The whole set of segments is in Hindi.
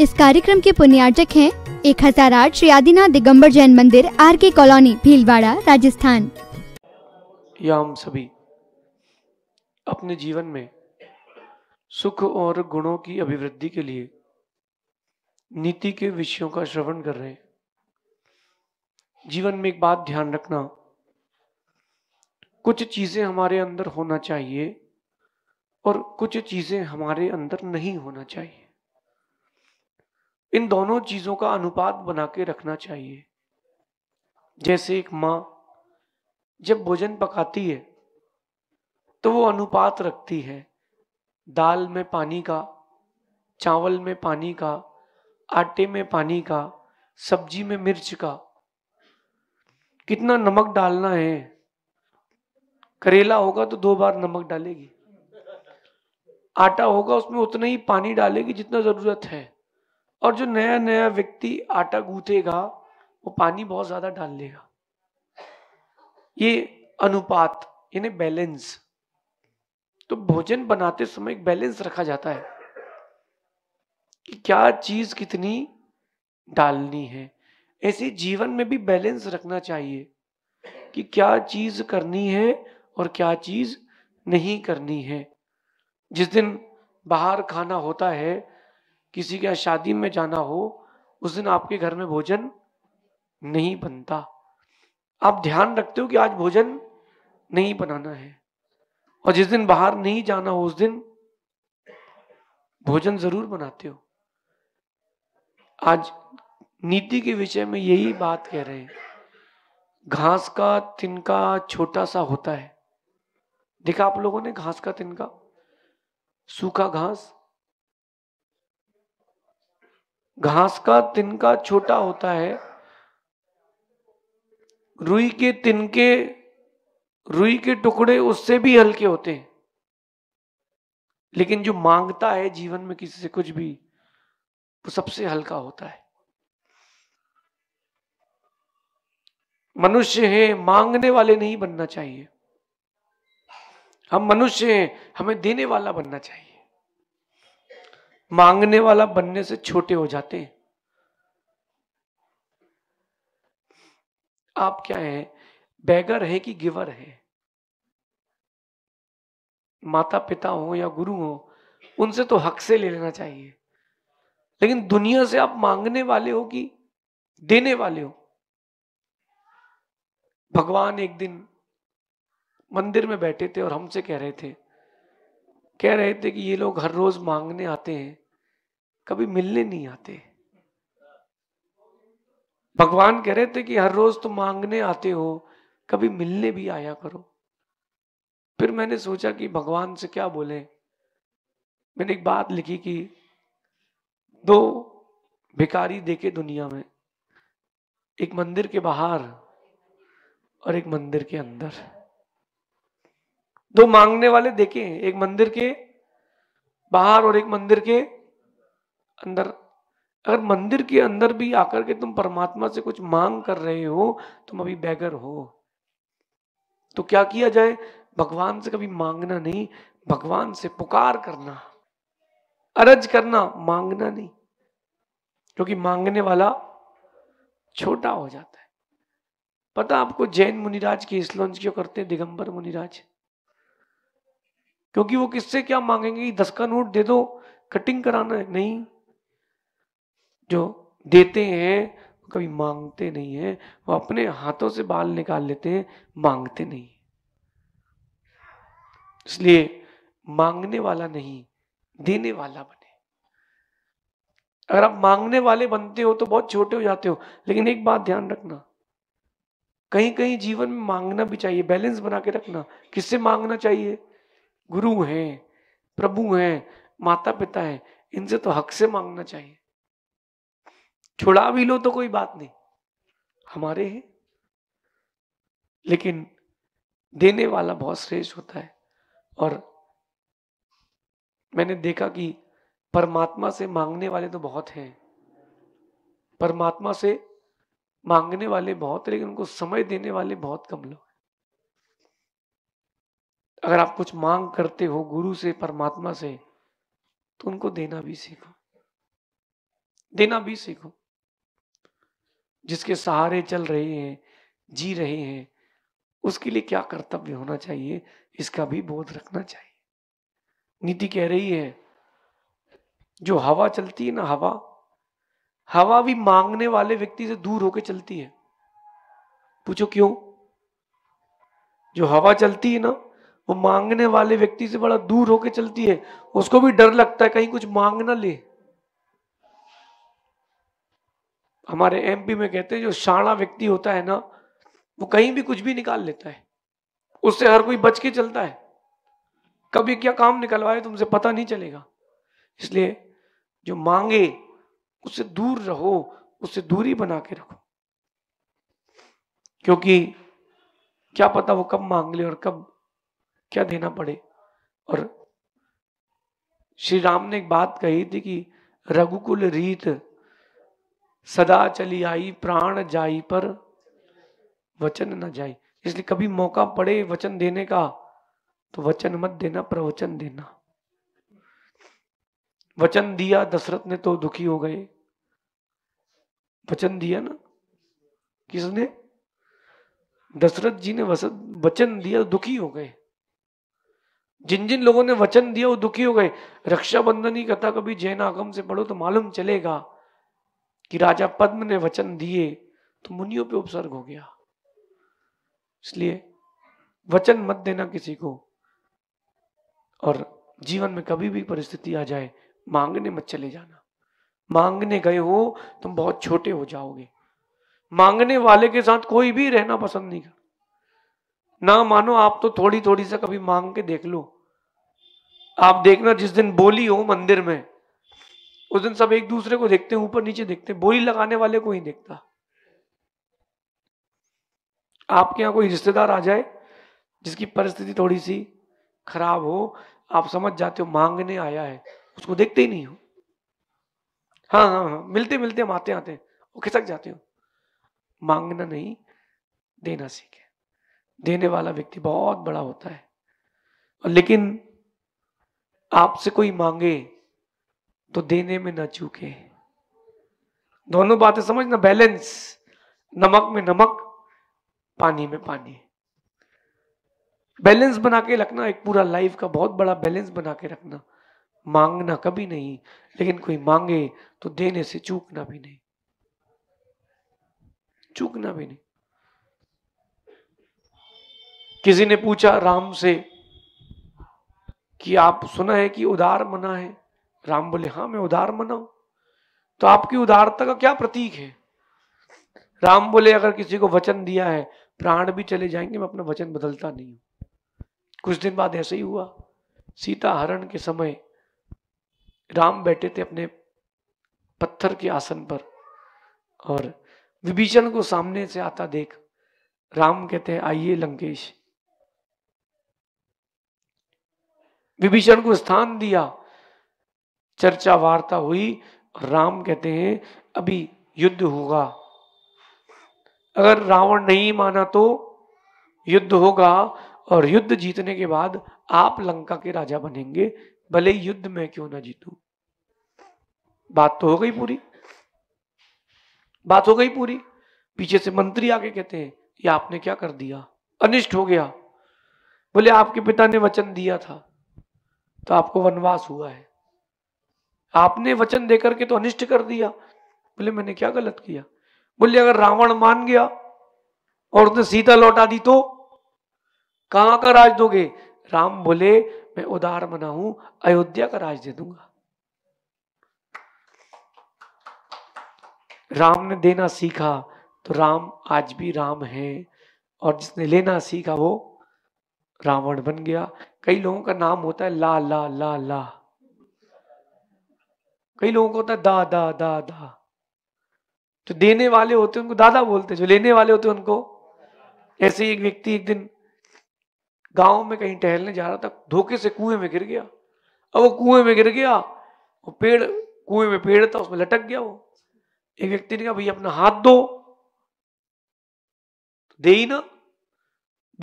इस कार्यक्रम के पुण्यार्चक हैं 1008 श्री आदिनाथ दिगंबर जैन मंदिर आर के कॉलोनी भीलवाड़ा राजस्थान या हम सभी अपने जीवन में सुख और गुणों की अभिवृद्धि के लिए नीति के विषयों का श्रवण कर रहे हैं जीवन में एक बात ध्यान रखना कुछ चीजें हमारे अंदर होना चाहिए और कुछ चीजें हमारे अंदर नहीं होना चाहिए इन दोनों चीजों का अनुपात बना के रखना चाहिए जैसे एक माँ जब भोजन पकाती है तो वो अनुपात रखती है दाल में पानी का चावल में पानी का आटे में पानी का सब्जी में मिर्च का कितना नमक डालना है करेला होगा तो दो बार नमक डालेगी आटा होगा उसमें उतना ही पानी डालेगी जितना जरूरत है और जो नया नया व्यक्ति आटा गूंथेगा वो पानी बहुत ज्यादा डाल लेगा ये अनुपात यानी बैलेंस तो भोजन बनाते समय एक बैलेंस रखा जाता है कि क्या चीज कितनी डालनी है ऐसे जीवन में भी बैलेंस रखना चाहिए कि क्या चीज करनी है और क्या चीज नहीं करनी है जिस दिन बाहर खाना होता है किसी के शादी में जाना हो उस दिन आपके घर में भोजन नहीं बनता आप ध्यान रखते हो कि आज भोजन नहीं बनाना है और जिस दिन बाहर नहीं जाना हो उस दिन भोजन जरूर बनाते हो आज नीति के विषय में यही बात कह रहे हैं घास का तिनका छोटा सा होता है देखा आप लोगों ने घास का तिनका सूखा घास घास का तिनका छोटा होता है रुई के तिनके रुई के टुकड़े उससे भी हल्के होते हैं लेकिन जो मांगता है जीवन में किसी से कुछ भी वो सबसे हल्का होता है मनुष्य है मांगने वाले नहीं बनना चाहिए हम मनुष्य हैं हमें देने वाला बनना चाहिए मांगने वाला बनने से छोटे हो जाते हैं आप क्या है बैगर है कि गिवर है माता पिता हो या गुरु हो उनसे तो हक से ले लेना चाहिए लेकिन दुनिया से आप मांगने वाले हो कि देने वाले हो भगवान एक दिन मंदिर में बैठे थे और हमसे कह रहे थे कह रहे थे कि ये लोग हर रोज मांगने आते हैं कभी मिलने नहीं आते भगवान कह रहे थे कि हर रोज तुम मांगने आते हो कभी मिलने भी आया करो फिर मैंने सोचा कि भगवान से क्या बोले मैंने एक बात लिखी कि दो भिकारी देखे दुनिया में एक मंदिर के बाहर और एक मंदिर के अंदर दो मांगने वाले देखे एक मंदिर के बाहर और एक मंदिर के अंदर अगर मंदिर के अंदर भी आकर के तुम परमात्मा से कुछ मांग कर रहे हो तुम अभी बैगर हो तो क्या किया जाए भगवान से कभी मांगना नहीं भगवान से पुकार करना अरज करना मांगना नहीं क्योंकि मांगने वाला छोटा हो जाता है पता आपको जैन मुनिराज की स्लॉन्च क्यों करते हैं दिगंबर मुनिराज क्योंकि वो किससे क्या मांगेंगे दस का नोट दे दो कटिंग कराना है नहीं जो देते हैं कभी मांगते नहीं है वो अपने हाथों से बाल निकाल लेते हैं मांगते नहीं इसलिए मांगने वाला नहीं देने वाला बने अगर आप मांगने वाले बनते हो तो बहुत छोटे हो जाते हो लेकिन एक बात ध्यान रखना कहीं कहीं जीवन में मांगना भी चाहिए बैलेंस बना के रखना किससे मांगना चाहिए गुरु हैं प्रभु हैं माता पिता हैं इनसे तो हक से मांगना चाहिए छुड़ा भी लो तो कोई बात नहीं हमारे हैं लेकिन देने वाला बहुत श्रेष्ठ होता है और मैंने देखा कि परमात्मा से मांगने वाले तो बहुत हैं परमात्मा से मांगने वाले बहुत लेकिन उनको समय देने वाले बहुत कम लोग अगर आप कुछ मांग करते हो गुरु से परमात्मा से तो उनको देना भी सीखो देना भी सीखो जिसके सहारे चल रहे हैं जी रहे हैं उसके लिए क्या कर्तव्य होना चाहिए इसका भी बोध रखना चाहिए नीति कह रही है जो हवा चलती है ना हवा हवा भी मांगने वाले व्यक्ति से दूर होकर चलती है पूछो क्यों जो हवा चलती है ना वो मांगने वाले व्यक्ति से बड़ा दूर होकर चलती है उसको भी डर लगता है कहीं कुछ मांग ना ले हमारे एमपी में कहते हैं जो शाणा व्यक्ति होता है ना वो कहीं भी कुछ भी निकाल लेता है उससे हर कोई बच के चलता है कभी क्या काम निकलवाए तुमसे पता नहीं चलेगा इसलिए जो मांगे उससे दूर रहो उससे दूरी बना के रखो क्योंकि क्या पता वो कब मांग ले और कब क्या देना पड़े और श्री राम ने एक बात कही थी कि रघुकुल रीत सदा चली आई प्राण जाई पर वचन न जाई इसलिए कभी मौका पड़े वचन देने का तो वचन मत देना प्रवचन देना वचन दिया दशरथ ने तो दुखी हो गए वचन दिया ना किसने दशरथ जी ने वचन दिया दुखी हो गए जिन जिन लोगों ने वचन दिया वो दुखी हो गए रक्षाबंधन ही कथा कभी जैन आगम से पढ़ो तो मालूम चलेगा कि राजा पद्म ने वचन दिए तो मुनियों पे उपसर्ग हो गया इसलिए वचन मत देना किसी को और जीवन में कभी भी परिस्थिति आ जाए मांगने मत चले जाना मांगने गए हो तुम बहुत छोटे हो जाओगे मांगने वाले के साथ कोई भी रहना पसंद नहीं कर ना मानो आप तो थोड़ी थोड़ी सा कभी मांग के देख लो आप देखना जिस दिन बोली हो मंदिर में उस दिन सब एक दूसरे को देखते हैं ऊपर नीचे देखते हैं बोली लगाने वाले को ही देखता आपके यहां कोई रिश्तेदार आ जाए जिसकी परिस्थिति थोड़ी सी खराब हो आप समझ जाते हो मांगने आया है उसको देखते ही नहीं हो हाँ हाँ हाँ मिलते मिलते हम आते आते वो खिसक जाते हो मांगना नहीं देना सीखे देने वाला व्यक्ति बहुत बड़ा होता है लेकिन आपसे कोई मांगे तो देने में ना चूके दोनों बातें समझना बैलेंस नमक में नमक पानी में पानी बैलेंस बना के रखना एक पूरा लाइफ का बहुत बड़ा बैलेंस बना के रखना मांगना कभी नहीं लेकिन कोई मांगे तो देने से चूकना भी नहीं चूकना भी नहीं किसी ने पूछा राम से कि आप सुना है कि उदार मना है राम बोले हाँ मैं उदार मनाऊ तो आपकी उदारता का क्या प्रतीक है राम बोले अगर किसी को वचन दिया है प्राण भी चले जाएंगे मैं अपना वचन बदलता नहीं हूं कुछ दिन बाद ऐसे ही हुआ सीता हरण के समय राम बैठे थे अपने पत्थर के आसन पर और विभीषण को सामने से आता देख राम कहते हैं आइए लंकेश विभीषण को स्थान दिया चर्चा वार्ता हुई राम कहते हैं अभी युद्ध होगा अगर रावण नहीं माना तो युद्ध होगा और युद्ध जीतने के बाद आप लंका के राजा बनेंगे भले युद्ध में क्यों ना जीतू बात तो हो गई पूरी बात हो गई पूरी पीछे से मंत्री आके कहते हैं ये आपने क्या कर दिया अनिष्ट हो गया बोले आपके पिता ने वचन दिया था तो आपको वनवास हुआ है आपने वचन देकर के तो अनिष्ट कर दिया बोले मैंने क्या गलत किया बोले अगर रावण मान गया और उसने सीता लौटा दी तो कहां का राज दोगे राम बोले मैं उदार मना हूं अयोध्या का राज दे दूंगा राम ने देना सीखा तो राम आज भी राम है और जिसने लेना सीखा वो रावण बन गया कई लोगों का नाम होता है ला ला ला ला कई लोगों को होता है दा दा दा दा जो तो देने वाले होते हैं उनको दादा बोलते जो लेने वाले होते हैं उनको ऐसे ही एक व्यक्ति एक दिन गांव में कहीं टहलने जा रहा था धोखे से कुएं में गिर गया अब वो कुएं में गिर गया वो पेड़ कुएं में पेड़ था उसमें लटक गया वो एक व्यक्ति ने कहा भैया अपना हाथ दो दे ही ना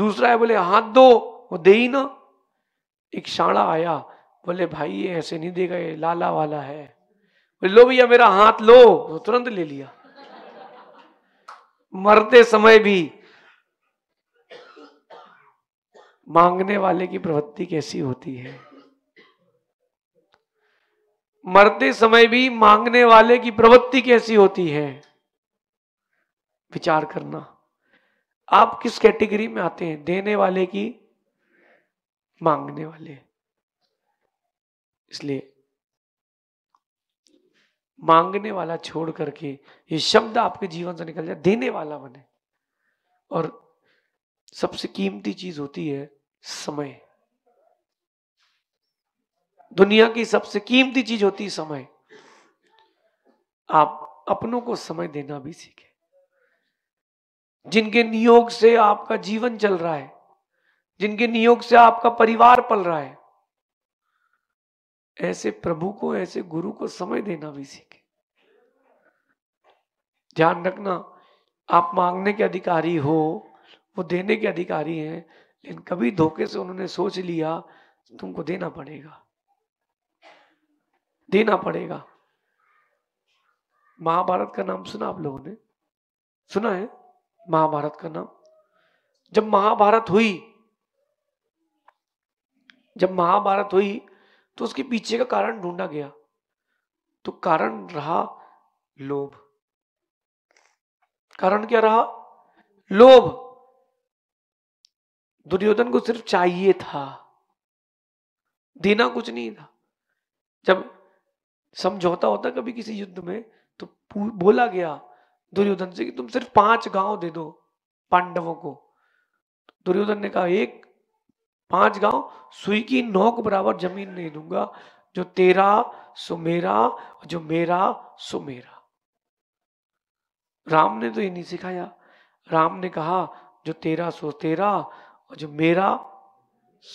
दूसरा है बोले हाथ दो वो दे ही ना एक शाणा आया बोले भाई ये ऐसे नहीं देगा ये लाला वाला है लो भैया मेरा हाथ लो तो तुरंत ले लिया मरते समय भी मांगने वाले की प्रवृत्ति कैसी होती है मरते समय भी मांगने वाले की प्रवृत्ति कैसी होती है विचार करना आप किस कैटेगरी में आते हैं देने वाले की मांगने वाले इसलिए मांगने वाला छोड़ करके ये शब्द आपके जीवन से निकल जाए देने वाला बने और सबसे कीमती चीज होती है समय दुनिया की सबसे कीमती चीज होती है समय आप अपनों को समय देना भी सीखे जिनके नियोग से आपका जीवन चल रहा है जिनके नियोग से आपका परिवार पल रहा है ऐसे प्रभु को ऐसे गुरु को समय देना भी सीखे ध्यान रखना आप मांगने के अधिकारी हो वो देने के अधिकारी हैं लेकिन कभी धोखे से उन्होंने सोच लिया तुमको देना पड़ेगा देना पड़ेगा महाभारत का नाम सुना आप लोगों ने सुना है महाभारत का नाम जब महाभारत हुई जब महाभारत हुई तो उसके पीछे का कारण ढूंढा गया तो कारण रहा लोभ कारण क्या रहा लोभ दुर्योधन को सिर्फ चाहिए था देना कुछ नहीं था जब समझौता होता कभी किसी युद्ध में तो बोला गया दुर्योधन से कि तुम सिर्फ पांच गांव दे दो पांडवों को दुर्योधन ने कहा एक पांच गांव सुई की नौक बराबर जमीन नहीं दूंगा जो तेरा सुमेरा जो मेरा सो मेरा राम ने तो ये नहीं सिखाया राम ने कहा जो तेरा सो तेरा और जो मेरा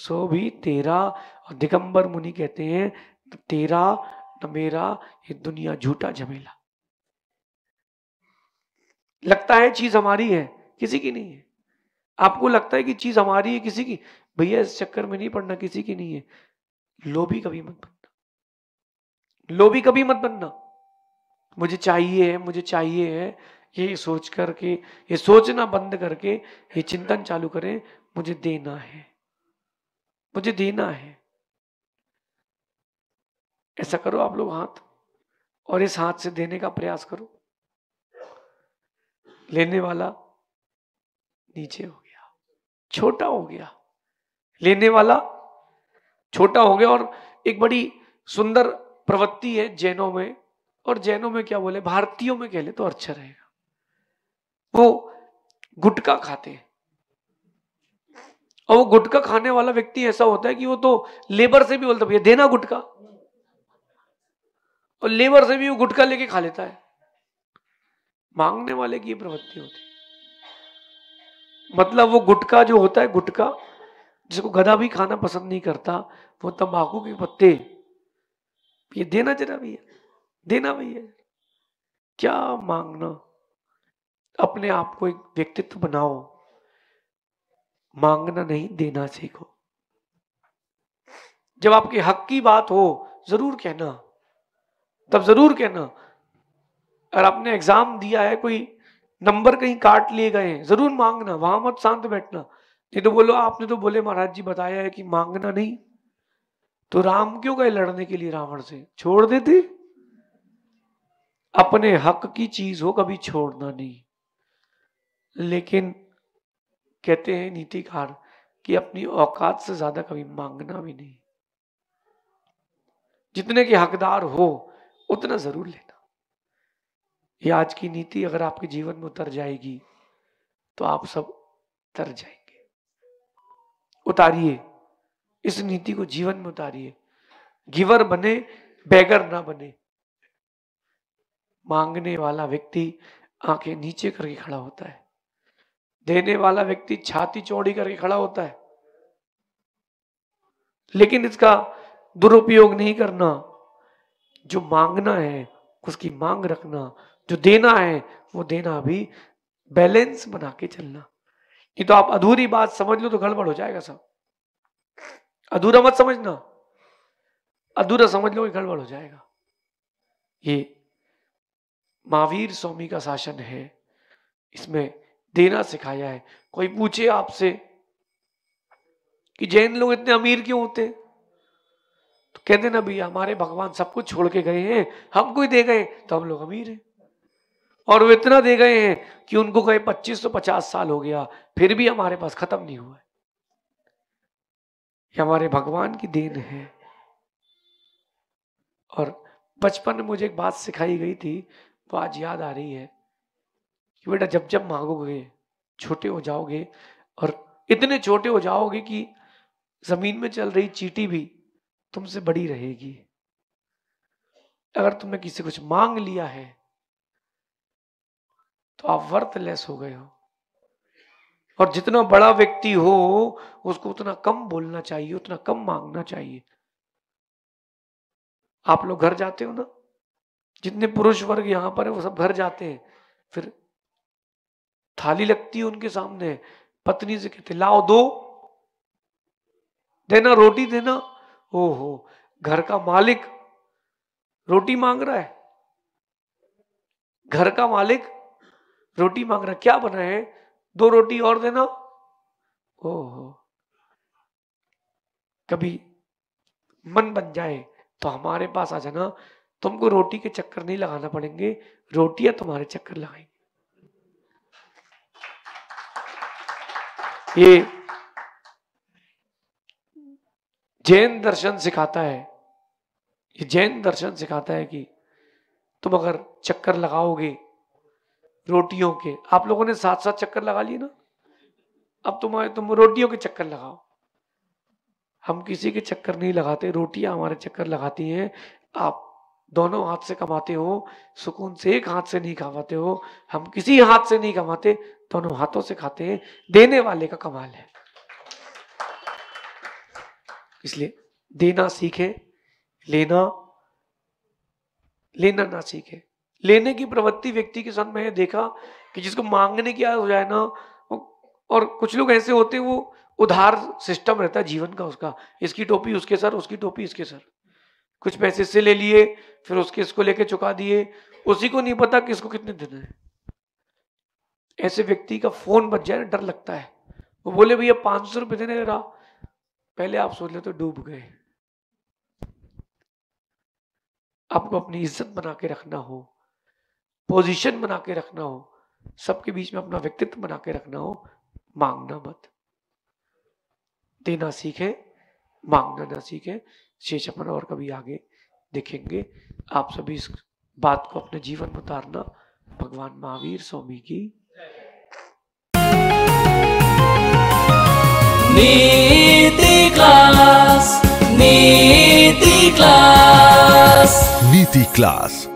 सो भी तेरा और दिगंबर मुनि कहते हैं तो तेरा न मेरा ये दुनिया झूठा झमेला लगता है चीज हमारी है किसी की नहीं है आपको लगता है कि चीज हमारी है किसी की भैया इस चक्कर में नहीं पड़ना किसी की नहीं है लोभी कभी मत बनना लोभी कभी मत बनना मुझे चाहिए है मुझे चाहिए है ये सोच करके ये सोचना बंद करके ये चिंतन चालू करें मुझे देना है मुझे देना है ऐसा करो आप लोग हाथ और इस हाथ से देने का प्रयास करो लेने वाला नीचे हो गया छोटा हो गया लेने वाला छोटा हो गया और एक बड़ी सुंदर प्रवृत्ति है जैनों में और जैनों में क्या बोले भारतीयों में कह ले तो अच्छा रहेगा वो गुटका खाते हैं और वो गुटका खाने वाला व्यक्ति ऐसा होता है कि वो तो लेबर से भी बोलता भैया देना गुटका और लेबर से भी वो गुटका लेके खा लेता है मांगने वाले की प्रवृत्ति होती है मतलब वो गुटका जो होता है गुटका जिसको गधा भी खाना पसंद नहीं करता वो तंबाकू के पत्ते ये देना जरा भैया देना भैया क्या मांगना अपने आप को एक व्यक्तित्व बनाओ मांगना नहीं देना सीखो जब आपके हक की बात हो जरूर कहना तब जरूर कहना अगर आपने एग्जाम दिया है कोई नंबर कहीं काट लिए गए हैं जरूर मांगना वहां मत शांत बैठना नहीं तो बोलो आपने तो बोले महाराज जी बताया है कि मांगना नहीं तो राम क्यों गए लड़ने के लिए रावण से छोड़ देते अपने हक की चीज हो कभी छोड़ना नहीं लेकिन कहते हैं नीतिकार कि अपनी औकात से ज्यादा कभी मांगना भी नहीं जितने के हकदार हो उतना जरूर लेना ये आज की नीति अगर आपके जीवन में उतर जाएगी तो आप सब तर जाएंगे उतारिए इस नीति को जीवन में उतारिए गिवर बने बैगर ना बने मांगने वाला व्यक्ति आंखें नीचे करके खड़ा होता है देने वाला व्यक्ति छाती चौड़ी करके खड़ा होता है लेकिन इसका दुरुपयोग नहीं करना जो मांगना है उसकी मांग रखना जो देना है वो देना भी बैलेंस बना के चलना ये तो आप अधूरी बात समझ लो तो गड़बड़ हो जाएगा सब अधूरा मत समझना अधूरा समझ लो कि गड़बड़ हो जाएगा ये महावीर स्वामी का शासन है इसमें देना सिखाया है कोई पूछे आपसे कि जैन लोग इतने अमीर क्यों होते तो कहते ना भैया हमारे भगवान सब कुछ छोड़ के गए हैं हम कोई दे गए तो हम लोग अमीर हैं और वो इतना दे गए हैं कि उनको गए पच्चीस सौ तो पचास साल हो गया फिर भी हमारे पास खत्म नहीं हुआ है ये हमारे भगवान की देन है और बचपन में मुझे एक बात सिखाई गई थी वो आज याद आ रही है कि बेटा जब जब मांगोगे छोटे हो जाओगे और इतने छोटे हो जाओगे कि जमीन में चल रही चीटी भी तुमसे बड़ी रहेगी अगर तुमने किसी कुछ मांग लिया है तो आप वर्थलेस हो गए हो और जितना बड़ा व्यक्ति हो उसको उतना कम बोलना चाहिए उतना कम मांगना चाहिए आप लोग घर जाते हो ना जितने पुरुष वर्ग यहां पर है वो सब घर जाते हैं फिर थाली लगती है उनके सामने पत्नी से कहते लाओ दो देना रोटी देना ओहो घर का मालिक रोटी मांग रहा है घर का मालिक रोटी मांग रहा है क्या बना है दो रोटी और देना ओहो कभी मन बन जाए तो हमारे पास आ जाना तुमको रोटी के चक्कर नहीं लगाना पड़ेंगे रोटियां तुम्हारे चक्कर लगाएंगे ये जैन दर्शन सिखाता है ये जैन दर्शन सिखाता है कि तुम अगर चक्कर लगाओगे रोटियों के आप लोगों ने साथ साथ चक्कर लगा लिए ना अब तुम्हारे तुम रोटियों के चक्कर लगाओ हम किसी के चक्कर नहीं लगाते रोटियां हमारे चक्कर लगाती हैं आप दोनों हाथ से कमाते हो सुकून से एक हाथ से नहीं कमाते हो हम किसी हाथ से नहीं कमाते दोनों हाथों से खाते हैं देने वाले का कमाल है इसलिए देना सीखे लेना लेना ना सीखे लेने की प्रवृत्ति व्यक्ति के साथ मैंने देखा कि जिसको मांगने की आदत हो जाए ना और कुछ लोग ऐसे होते वो उधार सिस्टम रहता है जीवन का उसका इसकी टोपी उसके सर उसकी टोपी इसके सर कुछ पैसे से ले लिए फिर उसके इसको लेके चुका दिए उसी को नहीं पता कि इसको कितने दिन है ऐसे व्यक्ति का फोन बच जाए ना डर लगता है वो बोले भैया पांच सौ रुपए देने रहा पहले आप सोच ले तो डूब गए आपको अपनी इज्जत बना के रखना हो पोजीशन बना के रखना हो सबके बीच में अपना व्यक्तित्व बना के रखना हो मांगना मत देना सीखे मांगना ना सीखे शेष अपन और कभी आगे देखेंगे आप सभी इस बात को अपने जीवन में उतारना भगवान महावीर स्वामी की Niti Class, Niti Class, Niti Class.